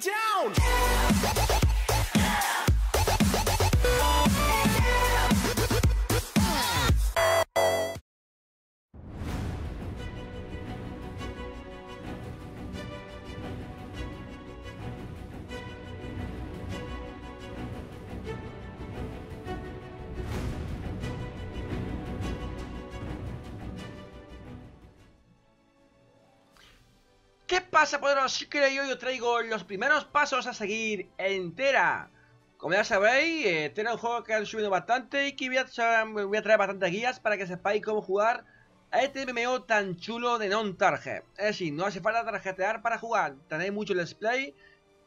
down. pasa poderos? que hoy os traigo los primeros pasos a seguir entera Como ya sabéis, eh, un juego que han subido bastante y que voy a, traer bastantes guías para que sepáis cómo jugar a este MMO tan chulo de non-target. Es decir, no hace falta tarjetear para jugar, tenéis mucho el display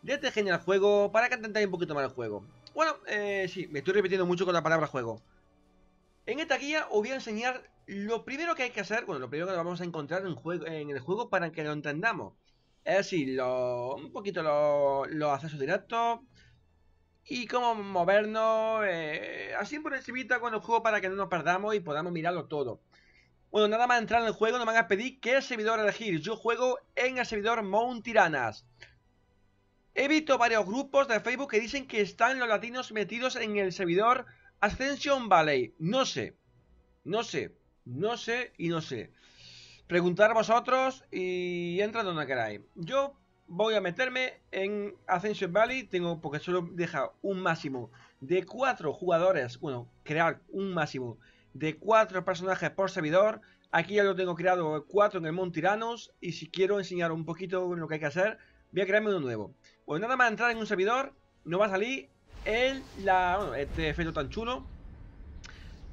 de este genial juego para que entendáis un poquito más el juego. Bueno, eh, sí, me estoy repitiendo mucho con la palabra juego. En esta guía os voy a enseñar lo primero que hay que hacer, bueno, lo primero que vamos a encontrar en, juego, en el juego para que lo entendamos. Es decir, un poquito los lo accesos directos y cómo movernos, eh, así por encimita con el juego para que no nos perdamos y podamos mirarlo todo. Bueno, nada más entrar en el juego nos van a pedir qué servidor elegir. Yo juego en el servidor Mount Tiranas. He visto varios grupos de Facebook que dicen que están los latinos metidos en el servidor Ascension Valley. No sé, no sé, no sé y no sé preguntar vosotros y entra donde queráis. Yo voy a meterme en Ascension Valley, tengo porque solo deja un máximo de cuatro jugadores, bueno, crear un máximo de cuatro personajes por servidor. Aquí ya lo tengo creado cuatro en el Monte Tiranos y si quiero enseñar un poquito lo que hay que hacer, voy a crearme uno nuevo. Pues nada más entrar en un servidor, No va a salir el, este efecto tan chulo.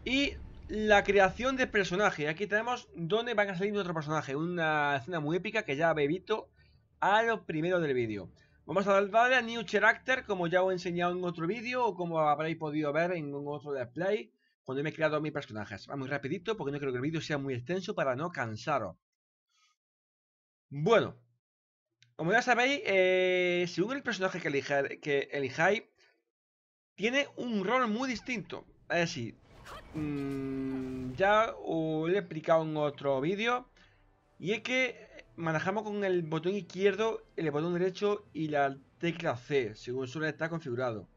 Y la creación de personaje. Aquí tenemos dónde van a salir nuestro personaje. Una escena muy épica que ya visto a lo primero del vídeo. Vamos a darle a New Character, como ya os he enseñado en otro vídeo, o como habréis podido ver en otro display, cuando me he creado mis personajes. Va muy rapidito, porque no creo que el vídeo sea muy extenso para no cansaros. Bueno, como ya sabéis, eh, según el personaje que, que elijáis, tiene un rol muy distinto. Es decir, Mm, ya os lo he explicado en otro vídeo. Y es que manejamos con el botón izquierdo, el botón derecho y la tecla C, según suele estar configurado.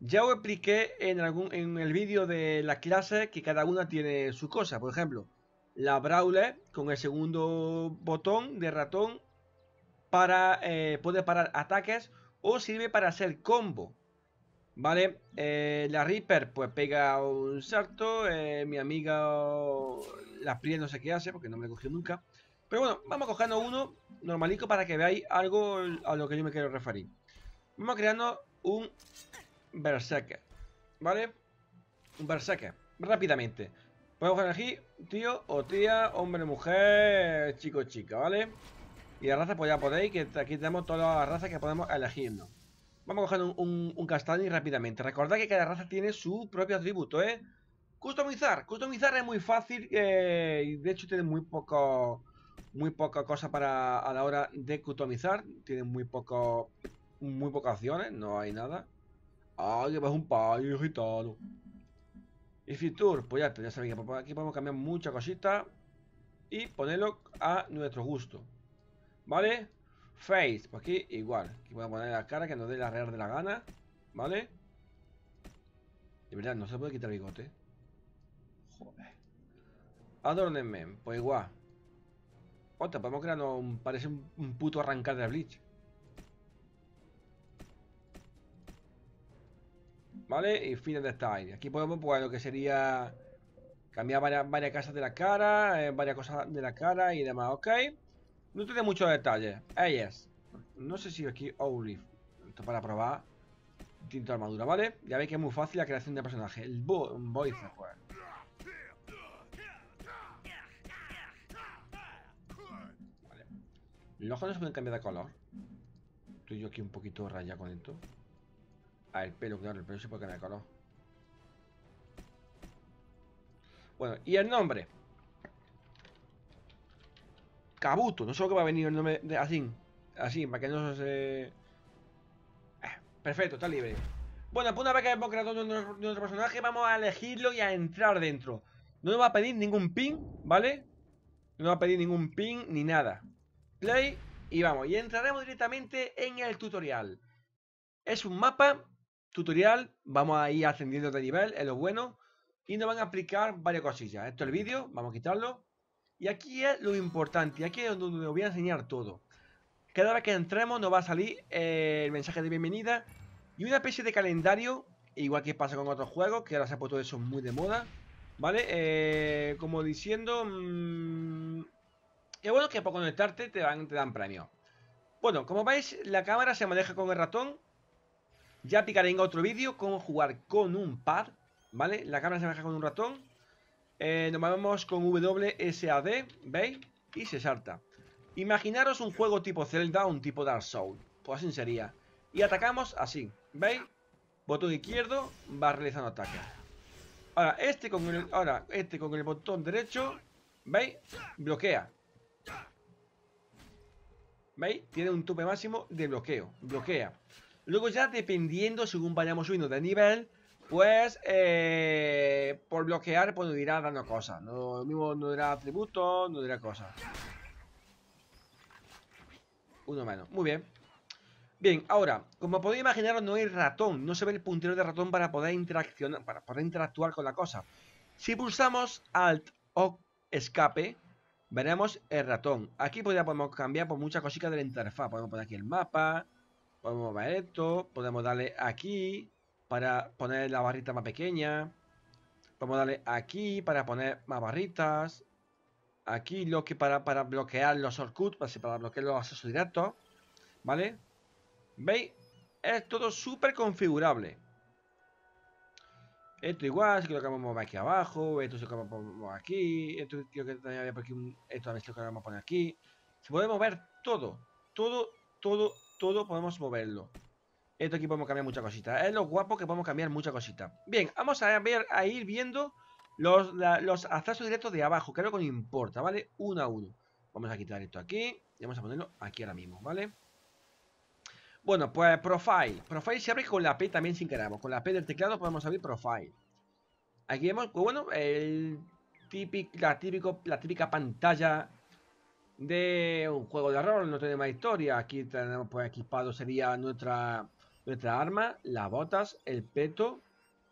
Ya os expliqué en, algún, en el vídeo de las clases que cada una tiene su cosa. Por ejemplo, la Brawler con el segundo botón de ratón para eh, poder parar ataques o sirve para hacer combo. Vale, eh, la Reaper pues pega un salto, eh, mi amiga la Priel no sé qué hace porque no me cogió nunca. Pero bueno, vamos a cogernos uno normalico para que veáis algo a lo que yo me quiero referir. Vamos a crearnos un Berserker, ¿vale? Un Berserker, rápidamente. Podemos elegir tío o tía, hombre, mujer, chico, chica, ¿vale? Y la raza pues ya podéis, que aquí tenemos todas las razas que podemos elegirnos. Vamos a coger un, un, un rápidamente. Recordad que cada raza tiene su propio atributo, ¿eh? Customizar. Customizar es muy fácil eh, de hecho tiene muy poco... Muy poca cosa para a la hora de customizar. Tiene muy poco... Muy pocas opciones, no hay nada. Ah, llevas un país y todo. Y Fitur, pues ya, ya sabéis que aquí podemos cambiar muchas cositas y ponerlo a nuestro gusto. ¿Vale? Face, pues aquí igual. Aquí voy a poner la cara que nos dé la real de la gana. ¿Vale? De verdad, no se puede quitar bigote. Joder. pues igual. Otra, podemos crear un. Parece un, puto arrancar de la Bleach. ¿Vale? Y fin de style. Aquí podemos, pues, lo que sería. Cambiar varias, varias casas de la cara, eh, varias cosas de la cara y demás, ¿ok? No tiene muchos detalles. Ellas. No sé si aquí Olive. Esto para probar. Tinto armadura, ¿vale? Ya veis que es muy fácil la creación de personaje. El bo voice, juega. Vale. Los ojos no se pueden cambiar de color. Estoy yo aquí un poquito rayado con esto. Ah, el pelo, claro, el pelo se puede cambiar de color. Bueno, y el nombre. Cabuto, no sé lo que va a venir el nombre de así. Así, para que no se... Eh, perfecto, está libre. Bueno, pues una vez que hemos creado nuestro, personaje, vamos a elegirlo y a entrar dentro. No nos va a pedir ningún pin, ¿vale? No nos va a pedir ningún pin ni nada. Play y vamos. Y entraremos directamente en el tutorial. Es un mapa, tutorial, vamos a ir ascendiendo de nivel, es lo bueno. Y nos van a aplicar varias cosillas. Esto es el vídeo, vamos a quitarlo. Y aquí es lo importante, aquí es donde os voy a enseñar todo. Cada vez que entremos nos va a salir eh, el mensaje de bienvenida y una especie de calendario, igual que pasa con otros juegos, que ahora se ha puesto eso muy de moda, ¿vale? Eh, como diciendo... que mm, bueno que por conectarte te dan, te dan premio. Bueno, como veis, la cámara se maneja con el ratón. Ya picaré en otro vídeo cómo jugar con un pad, ¿vale? La cámara se maneja con un ratón. Eh, nos movemos con WSAD, ¿veis? Y se salta. Imaginaros un juego tipo Zelda un tipo Dark Souls. Pues así sería. Y atacamos así, ¿veis? Botón izquierdo va realizando ataque Ahora este, con el, ahora, este con el botón derecho, ¿veis? Bloquea. ¿Veis? Tiene un tope máximo de bloqueo. Bloquea. Luego ya dependiendo, según vayamos subiendo de nivel, pues eh, por bloquear pues nos irá dando cosas. No, mismo No dirá atributos, no dirá cosas. Uno menos, muy bien. Bien, ahora, como podéis imaginaros, no hay ratón, no se ve el puntero de ratón para poder interaccionar, para poder interactuar con la cosa. Si pulsamos Alt o Escape, veremos el ratón. Aquí podemos cambiar por muchas cositas de la interfaz. Podemos poner aquí el mapa, podemos ver esto, podemos darle aquí, para poner la barrita más pequeña. Vamos a darle aquí para poner más barritas. Aquí lo que para, para bloquear los shortcuts, pues para, bloquear los accesos directos. ¿Vale? ¿Veis? Es todo súper configurable. Esto igual, si lo que vamos aquí abajo, esto es lo vamos aquí, esto que también había por aquí, esto a lo que poner aquí. Se puede mover todo, todo, todo, todo podemos moverlo. Esto aquí podemos cambiar muchas cositas. Es lo guapo que podemos cambiar muchas cositas. Bien, vamos a, ir viendo los, accesos directos de abajo, que no que nos importa, ¿vale? Uno a uno. Vamos a quitar esto aquí y vamos a ponerlo aquí ahora mismo, ¿vale? Bueno, pues Profile. Profile se abre con la P también sin queramos. Con la P del teclado podemos abrir Profile. Aquí vemos, pues bueno, el típico, la, típico, la típica pantalla de un juego de rol, no tenemos historia. Aquí tenemos pues equipado sería nuestra nuestra arma, las botas, el peto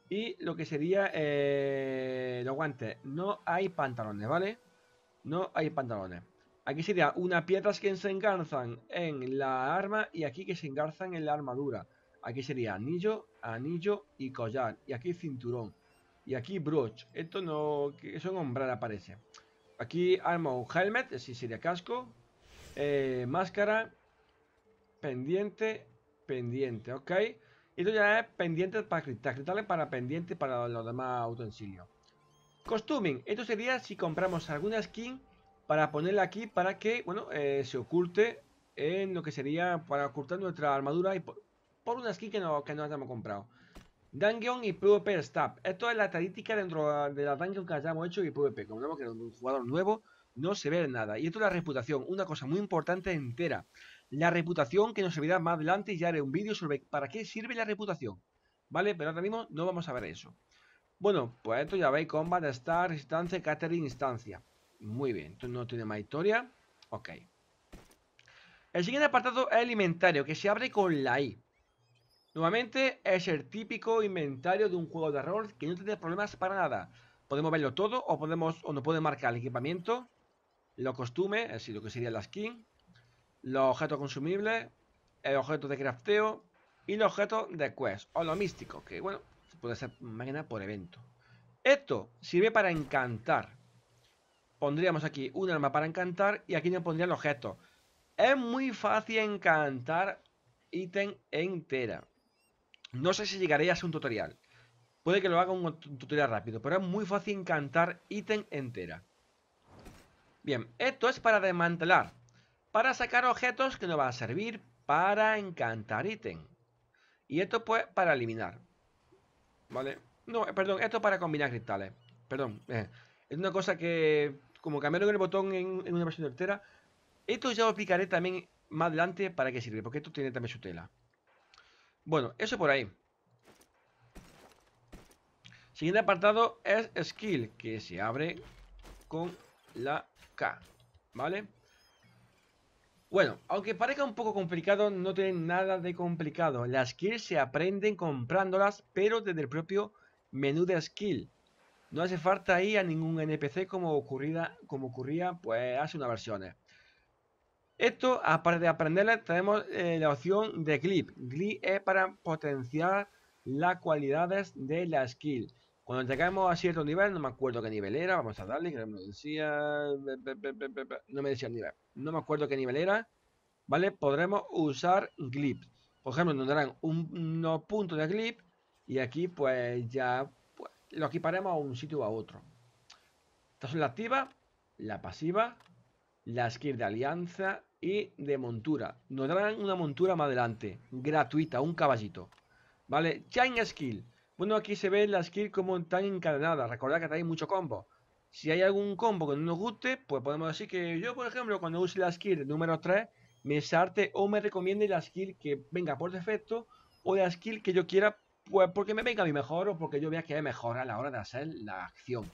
y lo que sería el eh, los guantes. No hay pantalones, ¿vale? No hay pantalones. Aquí sería unas piedras que se enganzan en la arma y aquí que se engarzan en la armadura. Aquí sería anillo, anillo y collar. Y aquí cinturón. Y aquí broche. Esto no... Eso son hombrera aparece. Aquí arma un helmet, así sería casco. Eh, máscara. Pendiente pendiente, ¿ok? esto ya es pendiente para cristal, para pendiente para los demás utensilios. Costuming, esto sería si compramos alguna skin para ponerla aquí para que, bueno, eh, se oculte en lo que sería para ocultar nuestra armadura y por, una skin que no, que no hayamos comprado. Dungeon y PvP Stab. Esto es la estadística dentro de la dungeon que hayamos hecho y PvP. Como vemos que es un jugador nuevo no se ve nada. Y esto es la reputación, una cosa muy importante entera. La reputación que nos servirá más adelante y ya haré un vídeo sobre para qué sirve la reputación. ¿Vale? Pero ahora mismo no vamos a ver eso. Bueno, pues esto ya veis, Combat, Star, instancia, Catering, Instancia. Muy bien, entonces no tiene más historia. Ok. El siguiente apartado es el inventario, que se abre con la I. Nuevamente, es el típico inventario de un juego de rol que no tiene problemas para nada. Podemos verlo todo o podemos o nos puede marcar el equipamiento, Lo costumes, es lo que sería la skin, los objetos consumibles, el objeto de crafteo y el objeto de quest o lo místico que bueno, puede ser máquina por evento. Esto sirve para encantar. Pondríamos aquí un arma para encantar y aquí nos pondría el objeto Es muy fácil encantar ítem entera. No sé si llegaré a hacer un tutorial. Puede que lo haga un tutorial rápido, pero es muy fácil encantar ítem entera. Bien, esto es para desmantelar para sacar objetos que nos van a servir para encantar ítem. Y esto pues para eliminar. ¿Vale? No, eh, perdón, esto para combinar cristales. Perdón. Eh, es una cosa que como cambiaron el botón en, una versión entera. Esto ya lo explicaré también más adelante para qué sirve, porque esto tiene también su tela. Bueno, eso por ahí. Siguiente apartado es Skill, que se abre con la K, ¿vale? Bueno, aunque parezca un poco complicado, no tiene nada de complicado. Las skills se aprenden comprándolas, pero desde el propio menú de skill. No hace falta ir a ningún NPC como, como ocurría pues, hace unas versiones. Esto, aparte de aprenderla, tenemos eh, la opción de Clip. Clip es para potenciar las cualidades de la skill. Cuando llegamos a cierto nivel, no me acuerdo qué nivel era, vamos a darle, que no me decía... No me decía el nivel. No me acuerdo qué nivel era, ¿vale? Podremos usar clips. Por ejemplo, nos darán unos puntos de clip y aquí pues ya pues, lo equiparemos a un sitio o a otro. Estas son la activa, la pasiva, la skill de alianza y de montura. Nos darán una montura más adelante, gratuita, un caballito. ¿Vale? Chain skill. Bueno, aquí se ve la skill como tan encadenada, Recordad que trae mucho combo. Si hay algún combo que no nos guste, pues podemos decir que yo, por ejemplo, cuando use la skill número 3, me sarte o me recomiende la skill que venga por defecto o la skill que yo quiera, pues porque me venga a mí mejor o porque yo vea que es mejor a la hora de hacer la acción.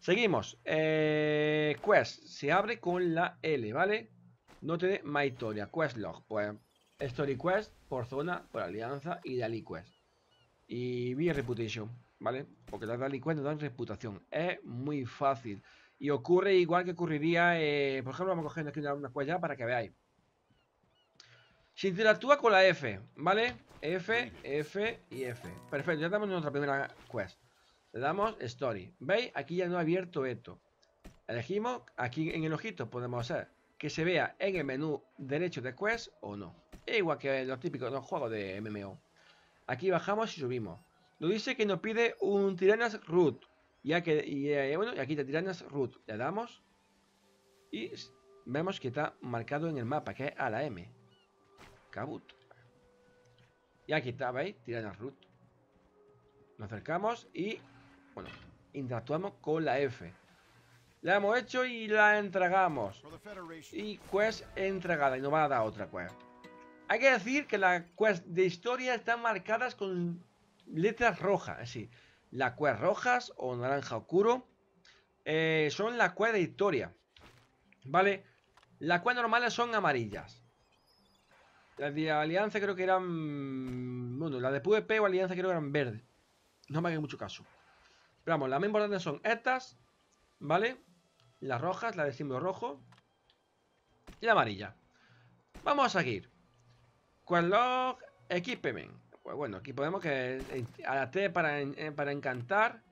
Seguimos. Eh, quest. Se abre con la L, ¿vale? No tiene más Historia. Quest Log. Pues Story Quest por zona, por alianza y Daily Quest y bien reputation, ¿vale? Porque las delincuentes dan reputación. Es muy fácil. Y ocurre igual que ocurriría, eh, por ejemplo, vamos a coger aquí una, una cuella para que veáis. Se interactúa con la F, ¿vale? F, F y F. Perfecto, ya damos nuestra primera quest. Le damos Story. ¿Veis? Aquí ya no ha abierto esto. Elegimos, aquí en el ojito podemos hacer que se vea en el menú derecho de quest o no. Igual que en los típicos los juegos de MMO. Aquí bajamos y subimos. Nos dice que nos pide un Tiranas Root. Ya que, y, eh, aquí está Tiranas Root. Le damos. Y vemos que está marcado en el mapa, que es a la M. Kabut. Y aquí está, ¿veis? Tiranas Root. Nos acercamos y, bueno, interactuamos con la F. La hemos hecho y la entregamos. Y quest entregada. Y nos va a dar otra quest. Hay que decir que las quest de historia están marcadas con letras rojas, así. Las quest rojas o naranja oscuro eh, son las quest de historia, ¿vale? Las quest normales son amarillas. Las de Alianza creo que eran... Bueno, las de PvP o Alianza creo que eran verdes. No me hagan mucho caso. Pero vamos, las más importantes son estas, ¿vale? Las rojas, la de símbolo rojo. Y la amarilla. Vamos a seguir. Quadlock, Equipment. Pues bueno, aquí podemos que eh, a la T para, eh, para encantar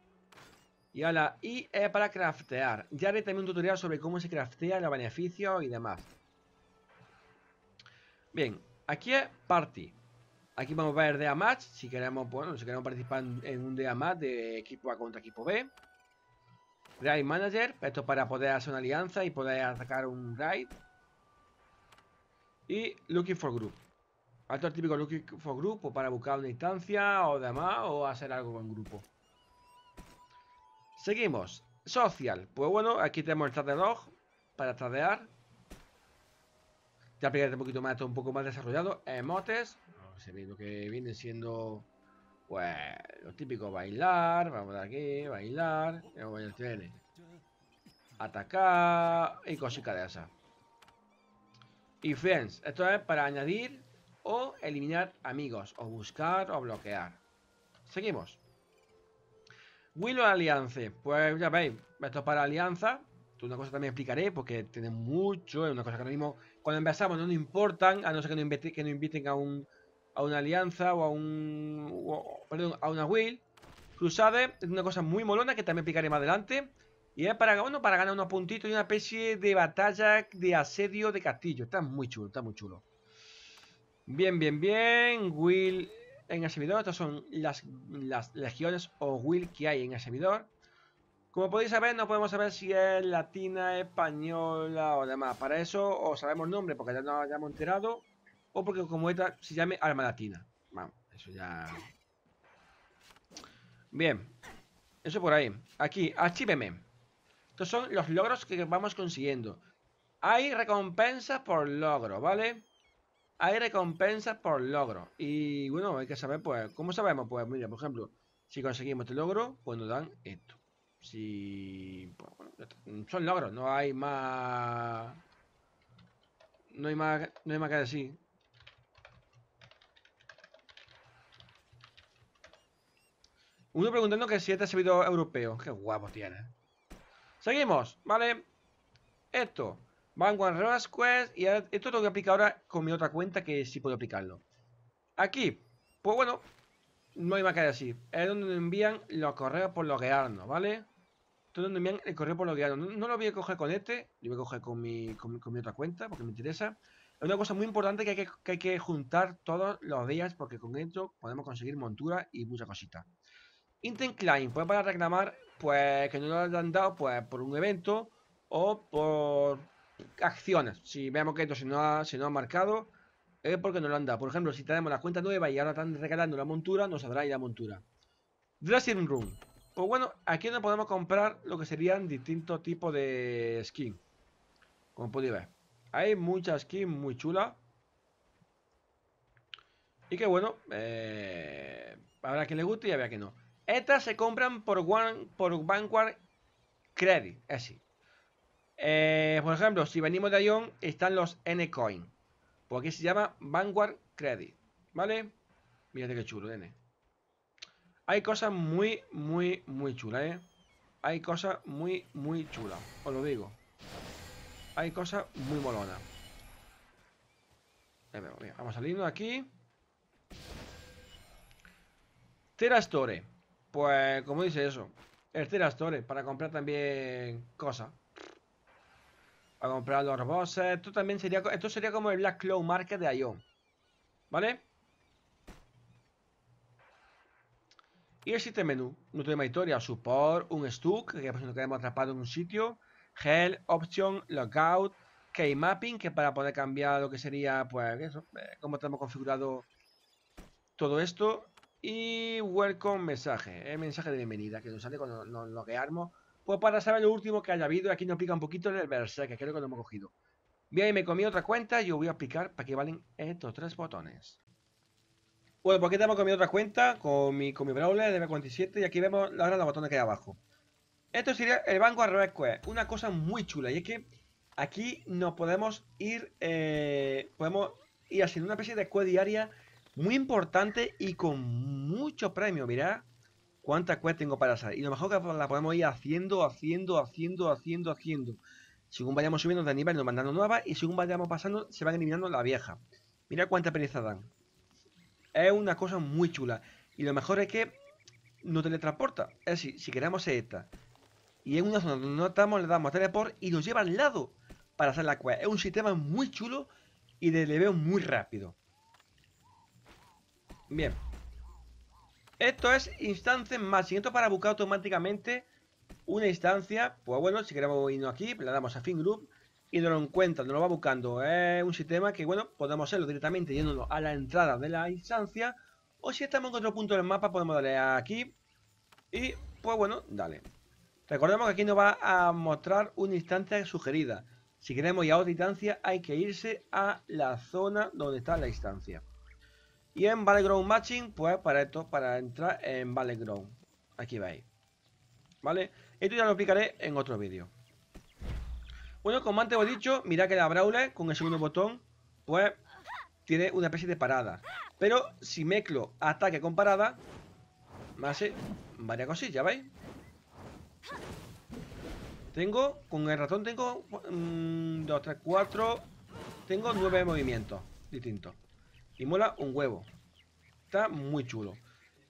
y a la I es para craftear. Ya haré también un tutorial sobre cómo se craftea, los beneficios y demás. Bien, aquí es Party. Aquí vamos a ver de Match, si queremos, bueno, si queremos participar en un DAMAT Match de equipo A contra equipo B. Raid Manager, esto para poder hacer una alianza y poder atacar un raid. Y Looking for Group es típico looking for grupo para buscar una instancia o demás o hacer algo con grupo. Seguimos. Social. Pues bueno, aquí tenemos el log para tardear Ya aplicaré un poquito más, esto un poco más desarrollado. Emotes. Se ve lo que viene siendo, pues, lo típico, bailar. Vamos de aquí, bailar. Atacar y cositas de esas. Y friends. Esto es para añadir o eliminar amigos, o buscar o bloquear. Seguimos. Will o alianza Pues ya veis, esto es para alianza. Una cosa también explicaré porque tiene mucho. Es una cosa que ahora mismo, cuando empezamos, no nos importan, a no ser que nos inviten, que inviten a, un, a una alianza o a un. perdón, a una Will. Cruzade es una cosa muy molona que también explicaré más adelante. Y es para, uno para ganar unos puntitos y una especie de batalla de asedio de castillo. Está muy chulo, está muy chulo. Bien, bien, bien. Will en el servidor. Estas son las, legiones o will que hay en el servidor. Como podéis saber, no podemos saber si es latina, española o demás. Para eso o sabemos nombre porque ya nos hayamos enterado o porque como esta se llame arma latina. Vamos, eso ya... Bien, eso por ahí. Aquí, achiveme Estos son los logros que vamos consiguiendo. Hay recompensas por logro, ¿vale? hay recompensas por logro. Y bueno, hay que saber, pues, ¿cómo sabemos? Pues, mira, por ejemplo, si conseguimos este logro, pues nos dan esto. Si. Pues, son logros, no hay más. No hay más, no hay más que decir. Uno preguntando que si este servidor europeo. Qué guapo tiene. Seguimos, ¿vale? Esto. Vanguard Reverse Quest. Y esto lo voy a aplicar ahora con mi otra cuenta que sí puedo aplicarlo. Aquí, pues bueno, no hay más que así, Es donde envían los correos por loguearnos, ¿vale? Esto es donde envían el correo por loguearnos. No, lo voy a coger con este, lo voy a coger con mi, con, mi otra cuenta porque me interesa. Es una cosa muy importante que hay que, juntar todos los días porque con esto podemos conseguir montura y muchas cositas. Intent Client, pues para reclamar pues que no lo han dado pues por un evento o por acciones. Si vemos que esto se nos ha, se nos ha marcado, es porque no lo han dado. Por ejemplo, si tenemos la cuenta nueva y ahora están regalando la montura, nos habrá ahí la montura. Dressing Room. Pues bueno, aquí no podemos comprar lo que serían distintos tipos de skin. Como podéis ver. Hay muchas skins muy chulas. Y que bueno, eh, habrá que le guste y habrá que no. Estas se compran por, one, por Vanguard Credit, es así. Eh, por ejemplo, si venimos de Ion, están los N-Coin. Porque se llama Vanguard Credit. ¿Vale? Mírate este qué chulo, N. Hay cosas muy, muy, muy chulas, ¿eh? Hay cosas muy, muy chulas. Os lo digo. Hay cosas muy molonas. Vamos saliendo aquí. Terastore. Pues, como dice eso. El Terastore, para comprar también cosas. Para comprar los robots. Esto también sería... Esto sería como el Black Claw Market de Ion. ¿Vale? Y el siguiente menú. No tiene historia. Support, un Stuck, que por nos quedamos atrapados en un sitio. Help, Option, Logout. Key Mapping, que para poder cambiar lo que sería, pues, eso. Eh, cómo tenemos configurado todo esto. Y Welcome Mensaje. El mensaje de bienvenida que nos sale cuando nos logueamos pues para saber lo último que haya habido, aquí nos pica un poquito en el Berserk, que creo que lo hemos cogido. Bien, me comí otra cuenta y os voy a explicar para qué valen estos tres botones. Bueno, pues aquí tenemos comido otra cuenta con mi, con Brawler de B47 y aquí vemos ahora los botones que hay abajo. Esto sería el banco al revés, una cosa muy chula y es que aquí nos podemos ir, eh, podemos ir haciendo una especie de Square diaria muy importante y con mucho premio, mirad. ¿Cuántas quests tengo para hacer? Y lo mejor que la podemos ir haciendo, haciendo, haciendo, haciendo, haciendo. Según vayamos subiendo de nivel, nos mandando nuevas y según vayamos pasando, se van eliminando la vieja. Mira cuánta pereza dan. Es una cosa muy chula. Y lo mejor es que nos teletransporta. Es decir, si queremos es esta y en una zona donde no estamos, le damos teleport y nos lleva al lado para hacer la quest. Es un sistema muy chulo y de veo muy rápido. Bien. Esto es instancia más. Si para buscar automáticamente una instancia, pues bueno, si queremos irnos aquí, le damos a Fin Group y nos lo encuentra, nos lo va buscando. Es un sistema que, bueno, podemos hacerlo directamente yéndonos a la entrada de la instancia. O si estamos en otro punto del mapa, podemos darle aquí. Y, pues bueno, dale. Recordemos que aquí nos va a mostrar una instancia sugerida. Si queremos ir a otra instancia, hay que irse a la zona donde está la instancia. Y en Battleground Matching, pues para esto, para entrar en Battleground. Aquí vais. ¿Vale? Esto ya lo explicaré en otro vídeo. Bueno, como antes os he dicho, mirad que la Brawler con el segundo botón, pues tiene una especie de parada. Pero si mezclo ataque con parada, me hace varias cosillas, ¿veis? Tengo, con el ratón tengo 2, 3, 4, tengo nueve movimientos distintos. Y mola un huevo. Está muy chulo.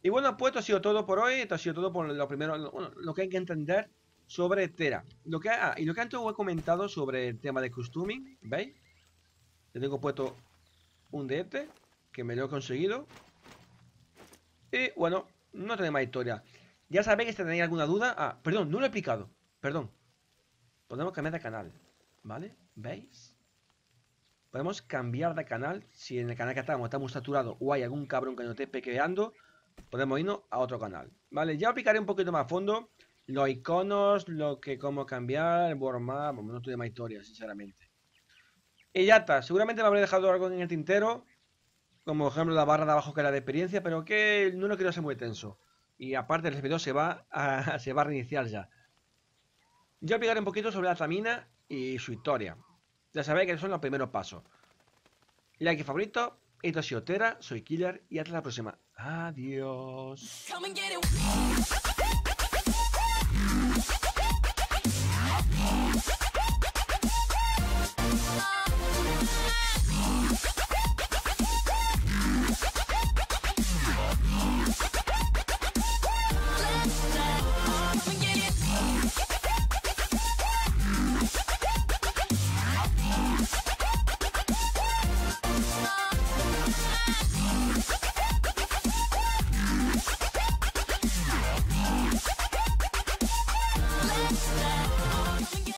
Y bueno, pues esto ha sido todo por hoy. Esto ha sido todo por lo primero, lo, bueno, lo que hay que entender sobre Tera. Lo que, ah, y lo que antes he comentado sobre el tema de costuming, ¿veis? Le tengo puesto un de este, que me lo he conseguido. Y bueno, no tenemos más historia. Ya sabéis que si tenéis alguna duda... Ah, perdón, no lo he explicado. Perdón. Podemos cambiar de canal. ¿Vale? ¿Veis? Podemos cambiar de canal. Si en el canal que estamos estamos saturados o hay algún cabrón que nos esté pequeando, podemos irnos a otro canal. Vale, ya aplicaré un poquito más a fondo los iconos, lo que como cambiar, el por Bueno, no tuve más historia, sinceramente. Y ya está. Seguramente me habré dejado algo en el tintero. Como ejemplo la barra de abajo que era de experiencia, pero que no lo quiero hacer muy tenso. Y aparte el servidor se va a, se va a reiniciar ya. Yo aplicaré un poquito sobre la Tamina y su historia. Ya sabéis que son los primeros pasos. Like favorito. Esto ha sido Tera, soy Killer y hasta la próxima. Adiós.